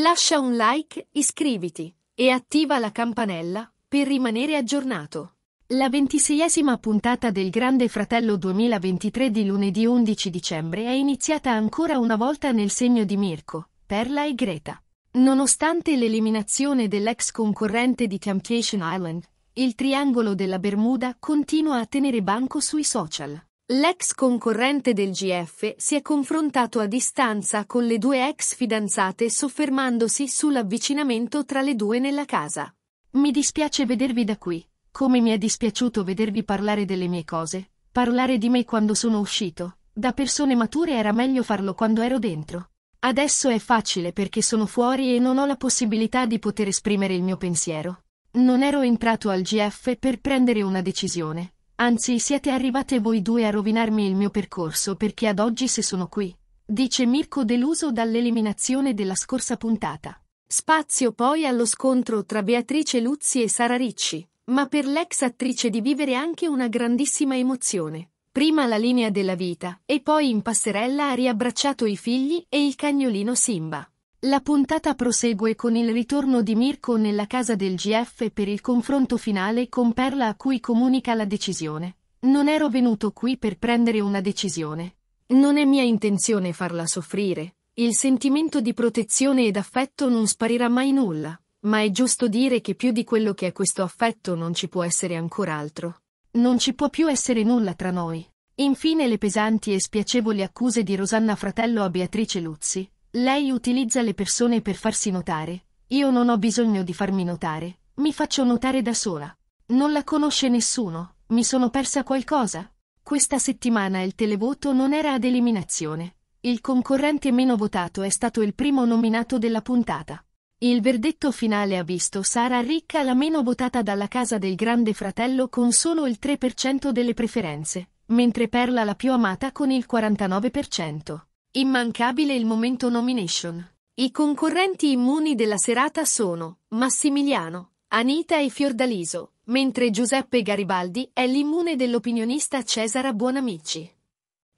Lascia un like, iscriviti e attiva la campanella per rimanere aggiornato. La ventiseiesima puntata del Grande Fratello 2023 di lunedì 11 dicembre è iniziata ancora una volta nel segno di Mirko, Perla e Greta. Nonostante l'eliminazione dell'ex concorrente di Temptation Island, il triangolo della Bermuda continua a tenere banco sui social. L'ex concorrente del GF si è confrontato a distanza con le due ex fidanzate soffermandosi sull'avvicinamento tra le due nella casa. Mi dispiace vedervi da qui, come mi è dispiaciuto vedervi parlare delle mie cose, parlare di me quando sono uscito. Da persone mature era meglio farlo quando ero dentro. Adesso è facile perché sono fuori e non ho la possibilità di poter esprimere il mio pensiero. Non ero entrato al GF per prendere una decisione, Anzi siete arrivate voi due a rovinarmi il mio percorso perché ad oggi se sono qui, dice Mirko deluso dall'eliminazione della scorsa puntata. Spazio poi allo scontro tra Beatrice Luzzi e Sara Ricci, ma per l'ex attrice di vivere anche una grandissima emozione. Prima la linea della vita e poi in passerella ha riabbracciato i figli e il cagnolino Simba. La puntata prosegue con il ritorno di Mirko nella casa del GF per il confronto finale con Perla a cui comunica la decisione. Non ero venuto qui per prendere una decisione. Non è mia intenzione farla soffrire. Il sentimento di protezione ed affetto non sparirà mai nulla, ma è giusto dire che più di quello che è questo affetto non ci può essere ancora altro. Non ci può più essere nulla tra noi. Infine le pesanti e spiacevoli accuse di Rosanna Fratello a Beatrice Luzzi, lei utilizza le persone per farsi notare. Io non ho bisogno di farmi notare. Mi faccio notare da sola. Non la conosce nessuno. Mi sono persa qualcosa. Questa settimana il televoto non era ad eliminazione. Il concorrente meno votato è stato il primo nominato della puntata. Il verdetto finale ha visto Sara Ricca la meno votata dalla casa del Grande Fratello con solo il 3% delle preferenze, mentre Perla la più amata con il 49%. Immancabile il momento nomination. I concorrenti immuni della serata sono Massimiliano, Anita e Fiordaliso, mentre Giuseppe Garibaldi è l'immune dell'opinionista Cesara Buonamici.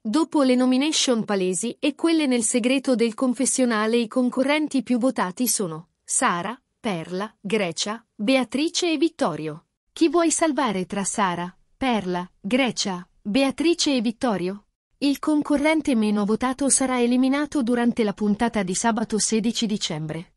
Dopo le nomination palesi e quelle nel segreto del confessionale i concorrenti più votati sono Sara, Perla, Grecia, Beatrice e Vittorio. Chi vuoi salvare tra Sara, Perla, Grecia, Beatrice e Vittorio? Il concorrente meno votato sarà eliminato durante la puntata di sabato 16 dicembre.